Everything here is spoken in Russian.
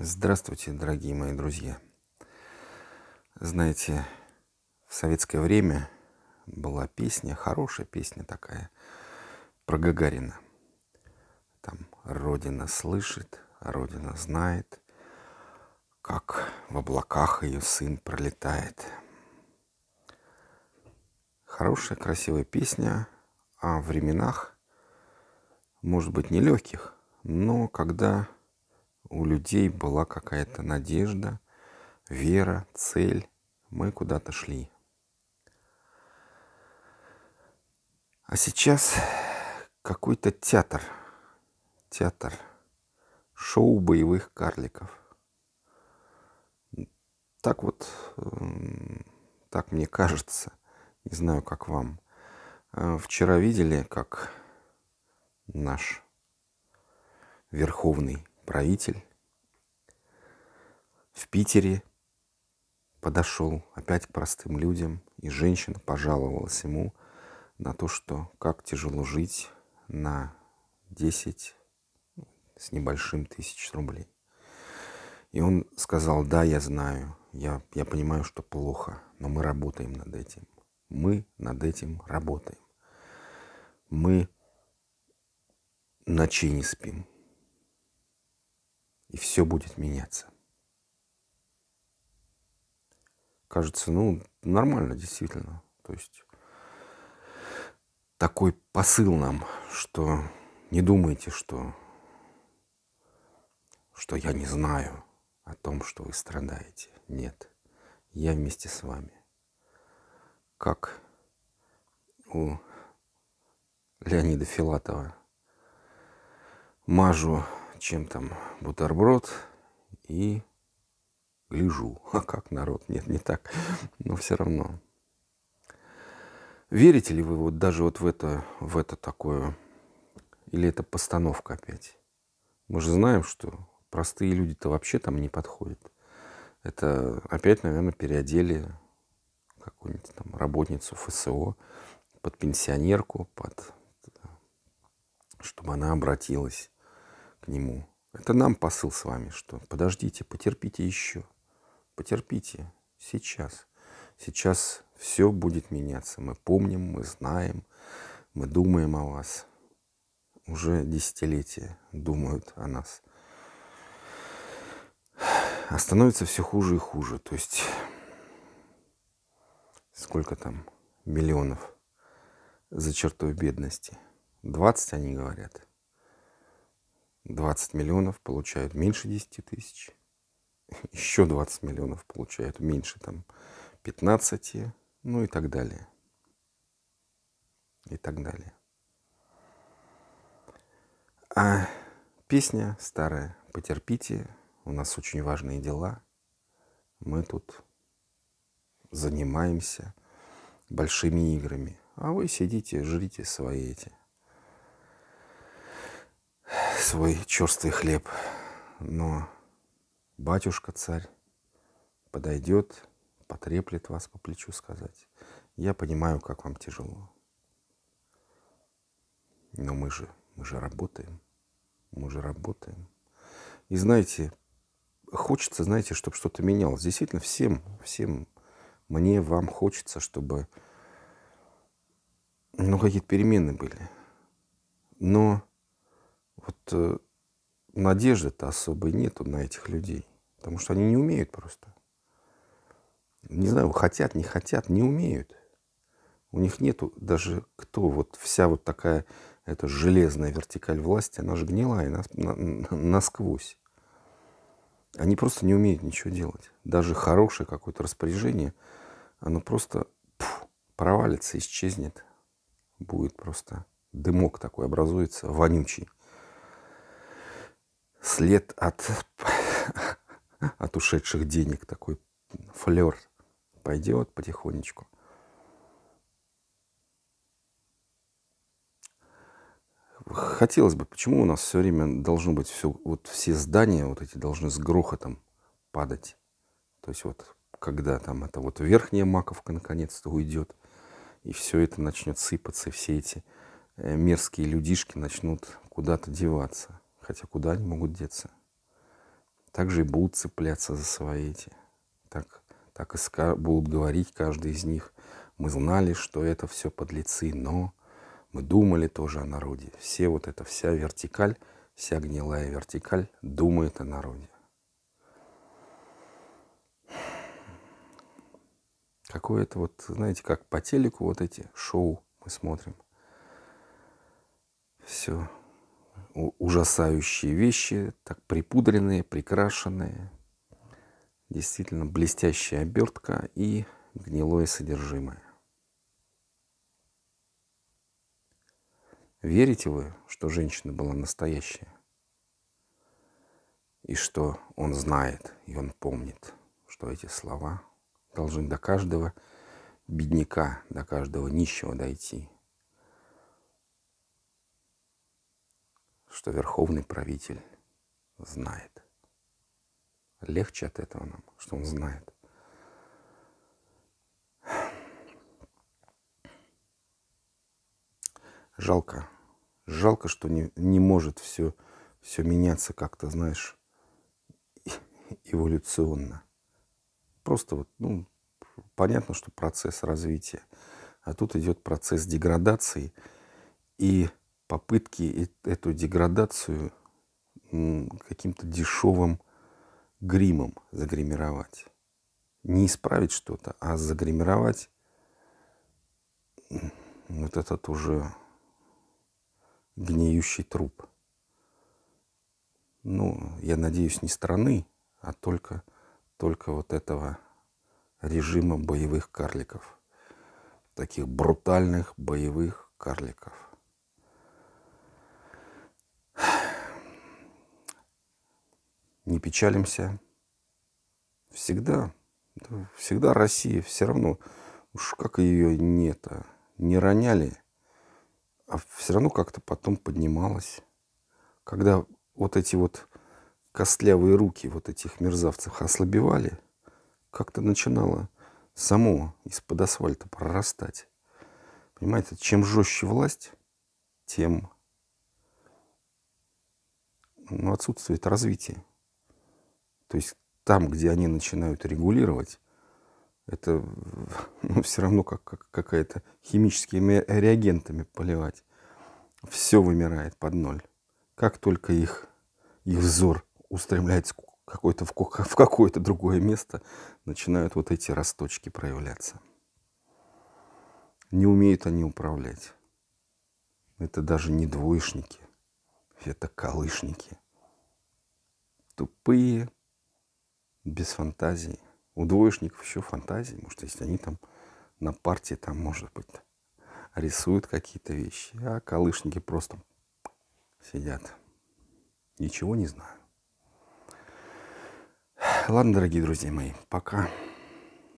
Здравствуйте, дорогие мои друзья. Знаете, в советское время была песня, хорошая песня такая, про Гагарина. Там «Родина слышит, Родина знает, как в облаках ее сын пролетает». Хорошая, красивая песня о временах, может быть, нелегких, но когда у людей была какая-то надежда, вера, цель. Мы куда-то шли. А сейчас какой-то театр. Театр. Шоу боевых карликов. Так вот, эм, так мне кажется. Не знаю, как вам. Э, вчера видели, как наш верховный правитель в Питере подошел опять к простым людям, и женщина пожаловалась ему на то, что как тяжело жить на 10 ну, с небольшим тысяч рублей. И он сказал, да, я знаю, я, я понимаю, что плохо, но мы работаем над этим. Мы над этим работаем. Мы ночей не спим. И все будет меняться. кажется, ну, нормально, действительно. То есть такой посыл нам, что не думайте, что, что я не знаю о том, что вы страдаете. Нет, я вместе с вами. Как у Леонида Филатова мажу чем там бутерброд и Гляжу. А как народ? Нет, не так. Но все равно. Верите ли вы вот даже вот в это, в это такое? Или это постановка опять? Мы же знаем, что простые люди-то вообще там не подходят. Это опять, наверное, переодели какую-нибудь там работницу ФСО под пенсионерку, под, чтобы она обратилась к нему. Это нам посыл с вами, что подождите, потерпите еще – Потерпите сейчас. Сейчас все будет меняться. Мы помним, мы знаем, мы думаем о вас. Уже десятилетия думают о нас. А становится все хуже и хуже. То есть сколько там миллионов за чертой бедности? 20, они говорят. 20 миллионов получают меньше 10 тысяч. еще 20 миллионов получают, меньше там 15, ну и так далее. И так далее. А песня старая, потерпите, у нас очень важные дела. Мы тут занимаемся большими играми. А вы сидите, жрите свои эти, свой черствый хлеб. Но батюшка-царь подойдет, потреплет вас по плечу сказать. Я понимаю, как вам тяжело. Но мы же, мы же работаем. Мы же работаем. И знаете, хочется, знаете, чтобы что-то менялось. Действительно, всем, всем мне, вам хочется, чтобы ну, какие-то перемены были. Но вот э, надежды-то особой нету на этих людей. Потому что они не умеют просто. Не знаю, хотят, не хотят, не умеют. У них нету даже кто, вот вся вот такая эта железная вертикаль власти, она же гнилая нас, на, на, насквозь. Они просто не умеют ничего делать. Даже хорошее какое-то распоряжение, оно просто пф, провалится, исчезнет. Будет просто дымок такой образуется, вонючий. След от от ушедших денег такой флер пойдет потихонечку. Хотелось бы, почему у нас все время должно быть все, вот все здания вот эти должны с грохотом падать. То есть вот когда там это вот верхняя маковка наконец-то уйдет, и все это начнет сыпаться, и все эти э, мерзкие людишки начнут куда-то деваться. Хотя куда они могут деться? также и будут цепляться за свои эти. Так, так и ска- будут говорить каждый из них. Мы знали, что это все подлецы, но мы думали тоже о народе. Все вот эта вся вертикаль, вся гнилая вертикаль думает о народе. Какое-то вот, знаете, как по телеку вот эти шоу мы смотрим. Все ужасающие вещи, так припудренные, прикрашенные. Действительно блестящая обертка и гнилое содержимое. Верите вы, что женщина была настоящая? И что он знает, и он помнит, что эти слова должны до каждого бедняка, до каждого нищего дойти – что верховный правитель знает. Легче от этого нам, что он знает. Жалко. Жалко, что не, не может все, все меняться как-то, знаешь, эволюционно. Просто вот, ну, понятно, что процесс развития. А тут идет процесс деградации. И попытки э, эту деградацию каким-то дешевым гримом загримировать. Не исправить что-то, а загримировать вот этот уже гниющий труп. Ну, я надеюсь, не страны, а только, только вот этого режима боевых карликов. Таких брутальных боевых карликов. не печалимся. Всегда, всегда Россия все равно, уж как ее нет, а не роняли, а все равно как-то потом поднималась. Когда вот эти вот костлявые руки вот этих мерзавцев ослабевали, как-то начинало само из-под асфальта прорастать. Понимаете, чем жестче власть, тем ну, отсутствует развитие. То есть там, где они начинают регулировать, это ну, все равно как, как какая-то химическими реагентами поливать. Все вымирает под ноль. Как только их, их взор устремляется какой-то, в, в какое-то другое место, начинают вот эти росточки проявляться. Не умеют они управлять. Это даже не двоечники, это колышники. Тупые, без фантазии. У двоечников еще фантазии, может, есть они там на партии, там, может быть, рисуют какие-то вещи, а колышники просто сидят. Ничего не знаю. Ладно, дорогие друзья мои, пока.